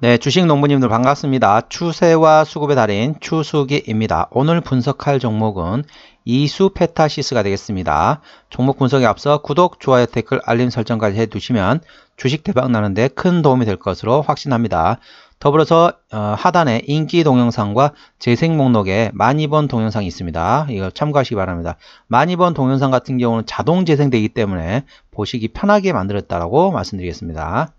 네, 주식 농부님들 반갑습니다. 추세와 수급의 달인 추수기입니다. 오늘 분석할 종목은 이수페타시스가 되겠습니다. 종목 분석에 앞서 구독, 좋아요, 댓글, 알림 설정까지 해두시면 주식 대박 나는데 큰 도움이 될 것으로 확신합니다. 더불어서 어, 하단에 인기 동영상과 재생 목록에 많이 본 동영상이 있습니다. 이거 참고하시기 바랍니다. 많이 본 동영상 같은 경우는 자동 재생되기 때문에 보시기 편하게 만들었다라고 말씀드리겠습니다.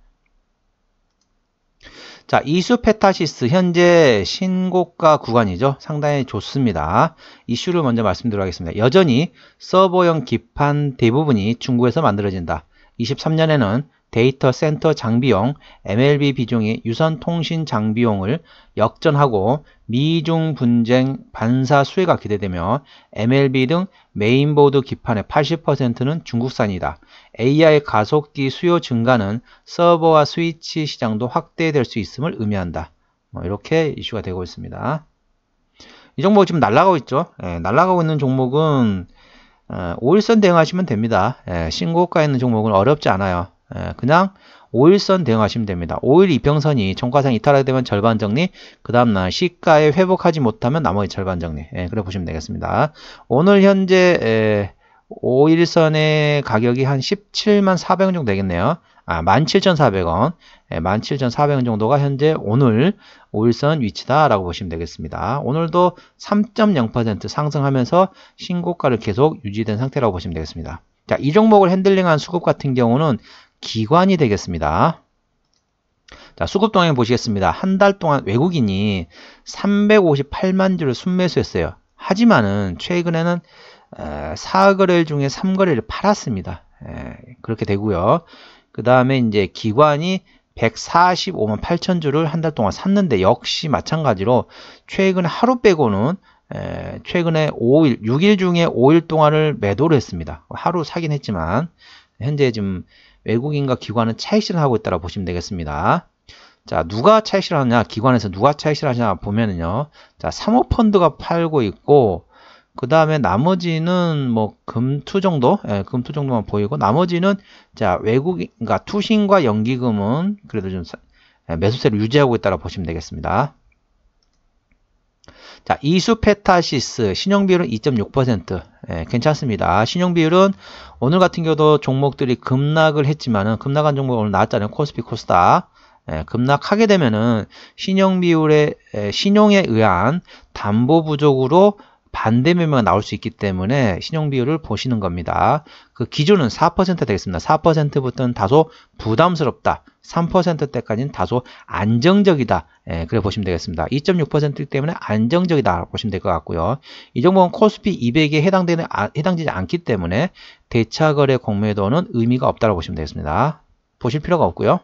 자, 이수페타시스 현재 신고가 구간이죠. 상당히 좋습니다. 이슈를 먼저 말씀드리겠습니다. 여전히 서버형 기판 대부분이 중국에서 만들어진다. 23년에는 데이터 센터 장비용 MLB 비중이 유선 통신 장비용을 역전하고 미중 분쟁 반사 수혜가 기대되며 MLB 등 메인보드 기판의 80%는 중국산이다. AI 가속기 수요 증가는 서버와 스위치 시장도 확대될 수 있음을 의미한다. 뭐 이렇게 이슈가 되고 있습니다. 이 종목 지금 날라가고 있죠. 예, 날라가고 있는 종목은 어, 5일선 대응하시면 됩니다. 예, 신고가 있는 종목은 어렵지 않아요. 예, 그냥 5일선 대응하시면 됩니다. 5일 이평선이 종가상 이탈하되면 절반 정리, 그 다음날 시가에 회복하지 못하면 나머지 절반 정리. 예, 그래 보시면 되겠습니다. 오늘 현재 예, 5일선의 가격이 한 17만 400원 정도 되겠네요. 아, 17,400원. 예, 17,400원 정도가 현재 오늘 5일선 위치다라고 보시면 되겠습니다. 오늘도 3.0% 상승하면서 신고가를 계속 유지된 상태라고 보시면 되겠습니다. 자, 이 종목을 핸들링한 수급 같은 경우는 기관이 되겠습니다. 자, 수급 동향 보시겠습니다. 한 달 동안 외국인이 358만 주를 순매수했어요. 하지만은 최근에는 4거래일 중에 3거래를 팔았습니다. 그렇게 되고요. 그 다음에 이제 기관이 145만 8천 주를 한 달 동안 샀는데 역시 마찬가지로 최근 하루 빼고는 최근에 5일, 6일 중에 5일 동안을 매도를 했습니다. 하루 사긴 했지만 현재 지금 외국인과 기관은 차익실을 하고 있다고 보시면 되겠습니다. 자, 누가 차익실현하냐, 기관에서 누가 차익실현하냐 보면은요. 자, 사모펀드가 팔고 있고, 그 다음에 나머지는 뭐 금투 정도, 예, 금투 정도만 보이고, 나머지는 자, 외국인, 그러니까 투신과 연기금은 그래도 좀 예, 매수세를 유지하고 있다고 보시면 되겠습니다. 자, 이수페타시스 신용 비율은 2.6% 예, 괜찮습니다. 신용 비율은 오늘 같은 경우도 종목들이 급락을 했지만은 급락한 종목 오늘 나왔잖아요. 코스피 코스닥. 예, 급락하게 되면은 신용 비율의 예, 신용에 의한 담보 부족으로 반대 매매가 나올 수 있기 때문에 신용 비율을 보시는 겁니다. 그 기준은 4% 되겠습니다. 4%부터는 다소 부담스럽다. 3%대까지는 다소 안정적이다. 예, 그래 보시면 되겠습니다. 2.6%이기 때문에 안정적이다 보시면 될 것 같고요. 이정목은 코스피 200에 해당되는 아, 해당되지 않기 때문에 대차거래 공매도는 의미가 없다고 보시면 되겠습니다. 보실 필요가 없고요.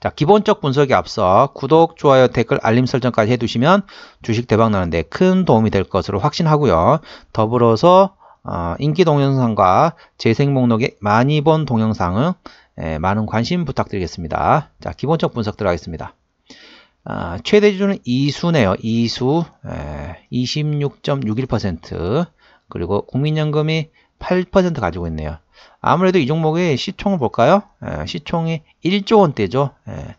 자, 기본적 분석에 앞서 구독, 좋아요, 댓글, 알림 설정까지 해두시면 주식 대박 나는데 큰 도움이 될 것으로 확신하고요. 더불어서 어, 인기 동영상과 재생 목록에 많이 본 동영상은 예, 많은 관심 부탁드리겠습니다. 자, 기본적 분석 들어가겠습니다. 아, 최대 지주는 2수네요. 2수 26.61% 그리고 국민연금이 8% 가지고 있네요. 아무래도 이 종목의 시총을 볼까요? 예, 시총이 1조 원대죠. 예,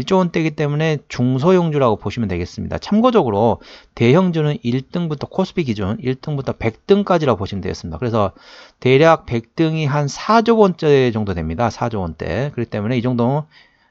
1조 원대이기 때문에 중소형주라고 보시면 되겠습니다. 참고적으로 대형주는 1등부터 코스피 기준 1등부터 100등까지라고 보시면 되겠습니다. 그래서 대략 100등이 한 4조 원대 정도 됩니다. 4조 원대. 그렇기 때문에 이 정도는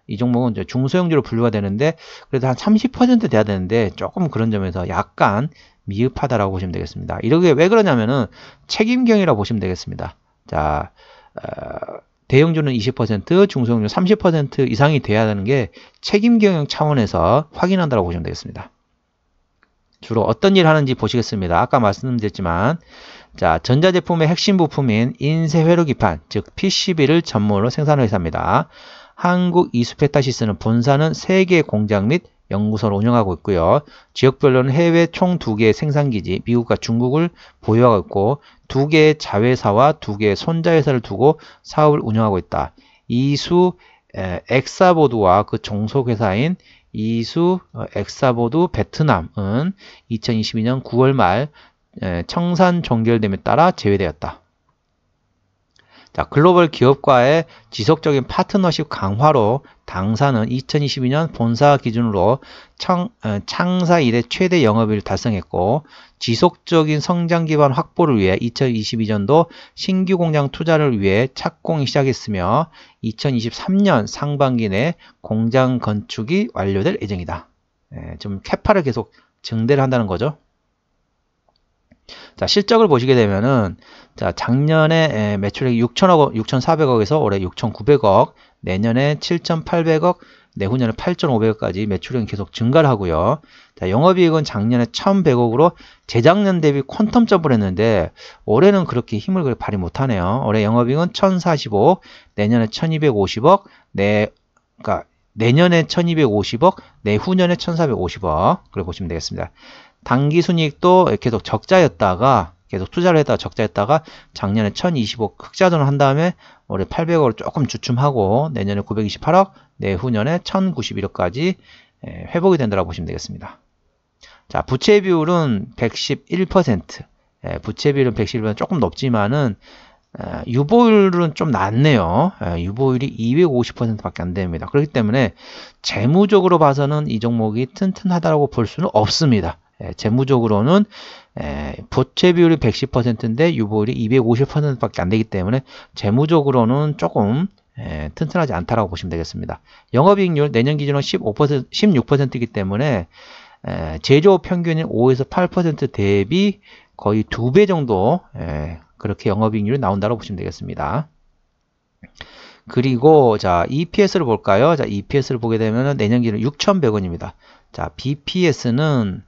이 종목은 이제 중소형주로 분류가 되는데 그래도 한 30% 돼야 되는데 조금 그런 점에서 약간 미흡하다라고 보시면 되겠습니다. 이렇게 왜 그러냐면은 책임경이라고 보시면 되겠습니다. 자, 어, 대형주는 20%, 중소형주 30% 이상이 돼야 되는 게 책임 경영 차원에서 확인한다고 보시면 되겠습니다. 주로 어떤 일을 하는지 보시겠습니다. 아까 말씀드렸지만 자 전자제품의 핵심 부품인 인쇄회로기판 즉 PCB를 전문으로 생산하는 회사입니다. 한국 이수페타시스는 본사는 세계 공장 및 연구소를 운영하고 있고요. 지역별로는 해외 총 2개의 생산기지, 미국과 중국을 보유하고 있고 2개의 자회사와 2개의 손자회사를 두고 사업을 운영하고 있다. 이수 에, 엑사보드와 그 종속회사인 이수 어, 엑사보드 베트남은 2022년 9월 말 청산 종결됨에 따라 제외되었다. 자, 글로벌 기업과의 지속적인 파트너십 강화로 당사는 2022년 본사 기준으로 창, 어, 창사 이래 최대 영업을 일 달성했고 지속적인 성장 기반 확보를 위해 2022년도 신규 공장 투자를 위해 착공이 시작했으며 2023년 상반기 내 공장 건축이 완료될 예정이다. 예, 좀 캐파를 계속 증대를 한다는 거죠. 자, 실적을 보시게 되면은 자, 작년에 매출액이 6천억 6,400억에서 올해 6,900억, 내년에 7,800억, 내후년에 8,500억까지 매출액은 계속 증가를 하고요. 자, 영업이익은 작년에 1,100억으로 재작년 대비 퀀텀 점프를 했는데 올해는 그렇게 힘을 그 발휘 못하네요. 올해 영업이익은 1,045억, 내년에 1,250억, 내 그러니까 내년에 1,250억, 내후년에 1,450억 그래 보시면 되겠습니다. 단기 순이익도 계속 적자였다가 계속 투자를 했다가 적자였다가 작년에 1025억 흑자전을 한 다음에 올해 800억을 조금 주춤하고 내년에 928억, 내후년에 1091억까지 예, 회복이 된다고 보시면 되겠습니다. 자, 부채 비율은 111%, 예, 부채 비율은 111% 조금 높지만은 예, 유보율은 좀 낮네요. 유보율이 250%밖에 안 됩니다. 그렇기 때문에 재무적으로 봐서는 이 종목이 튼튼하다고 볼 수는 없습니다. 예, 재무적으로는 부채 예, 비율이 110%인데 유보율이 250%밖에 안 되기 때문에 재무적으로는 조금 예, 튼튼하지 않다라고 보시면 되겠습니다. 영업이익률 내년 기준으로 15% 16%이기 때문에 제조 평균인 5에서 8% 대비 거의 두 배 정도 그렇게 영업이익률이 나온다고 보시면 되겠습니다. 그리고 자 EPS를 볼까요? 자 EPS를 보게 되면 내년 기준 6,100원입니다. 자 BPS는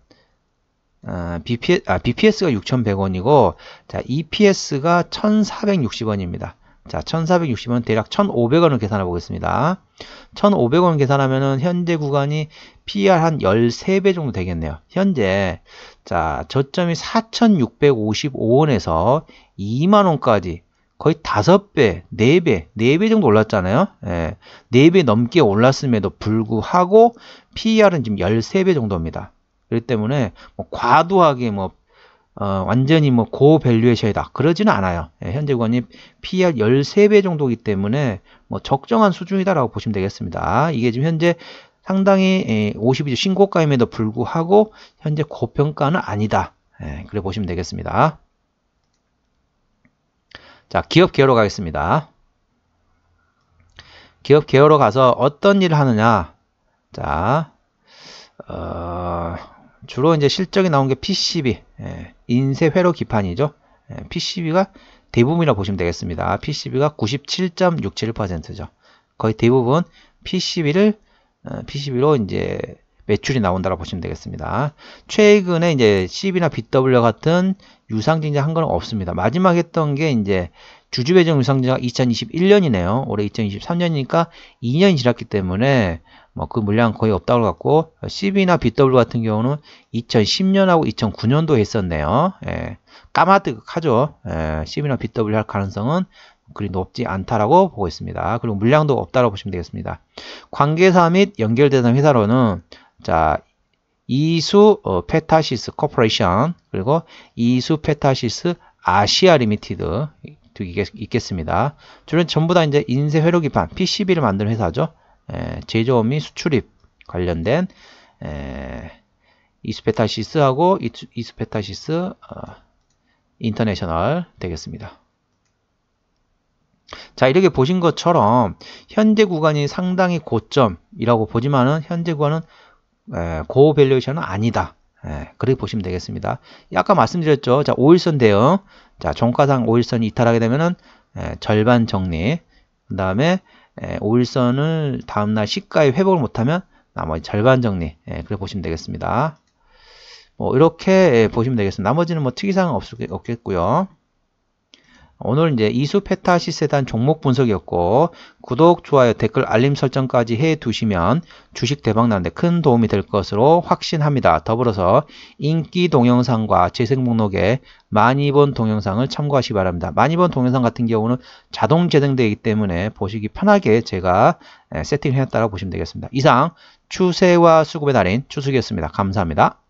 어, BPS, 아, BPS가 6,100원이고, 자, EPS가 1,460원입니다. 자, 1,460원 대략 1,500원을 계산해 보겠습니다. 1,500원 계산하면은 현재 구간이 PR 한 13배 정도 되겠네요. 현재 자, 저점이 4,655원에서 2만 원까지 거의 5배, 4배, 4배 정도 올랐잖아요. 예. 4배 넘게 올랐음에도 불구하고 p r 은 지금 13배 정도입니다. 그렇기 때문에 뭐 과도하게 뭐 어, 완전히 뭐 고밸류에이션이다 그러지는 않아요. 예, 현재 권이 PR 13배 정도이기 때문에 뭐 적정한 수준이다라고 보시면 되겠습니다. 이게 지금 현재 상당히 예, 50이죠. 신고가임에도 불구하고 현재 고평가는 아니다. 예, 그래 보시면 되겠습니다. 자, 기업 계열로 가겠습니다. 기업 계열로 가서 어떤 일을 하느냐. 자, 어, 주로 이제 실적이 나온 게 PCB, 예, 인쇄 회로 기판이죠. 예, PCB가 대부분이라고 보시면 되겠습니다. PCB가 97.67%죠. 거의 대부분 PCB를 어, PCB로 이제 매출이 나온다고 보시면 되겠습니다. 최근에 이제 CB나 BW 같은 유상증자 한 건 없습니다. 마지막 했던 게 이제 주주배정 유상증자 가 2021년이네요. 올해 2023년이니까 2년이 지났기 때문에 뭐그 물량 거의 없다고 같고 CB나 BW 같은 경우는 2010년하고 2009년도에 있었네요. 예, 까마득하죠. 예, CB나 BW 할 가능성은 그리 높지 않다라고 보고 있습니다. 그리고 물량도 없다고 보시면 되겠습니다. 관계사 및 연결대상 회사로는 자 이수 어, 페타시스 코퍼레이션 그리고 이수 페타시스 아시아 리미티드 두 개 있겠습니다. 주로 전부 다 이제 인쇄 회로 기판 PCB를 만드는 회사죠. 제조업 및 수출입 관련된 이스페타시스하고 이스페타시스 어, 인터내셔널 되겠습니다. 자 이렇게 보신 것처럼 현재 구간이 상당히 고점이라고 보지만은 현재 구간은 고 밸류에이션은 아니다. 예, 그렇게 보시면 되겠습니다. 아까 말씀드렸죠. 자, 5일선 대응. 자, 종가상 5일선 이탈하게 되면은 예, 절반 정리. 그 다음에 5일선을 예, 다음날 시가에 회복을 못하면 나머지 절반 정리 예, 그래 보시면 되겠습니다. 뭐 이렇게 예, 보시면 되겠습니다. 나머지는 뭐특이사항 없겠고요. 오늘 이제 이수 페타시스에 대한 종목 분석이었고 구독, 좋아요, 댓글, 알림 설정까지 해두시면 주식 대박 나는데 큰 도움이 될 것으로 확신합니다. 더불어서 인기 동영상과 재생 목록에 많이 본 동영상을 참고하시기 바랍니다. 많이 본 동영상 같은 경우는 자동 재생되기 때문에 보시기 편하게 제가 세팅해놨다고 보시면 되겠습니다. 이상 추세와 수급의 달인 추수기였습니다. 감사합니다.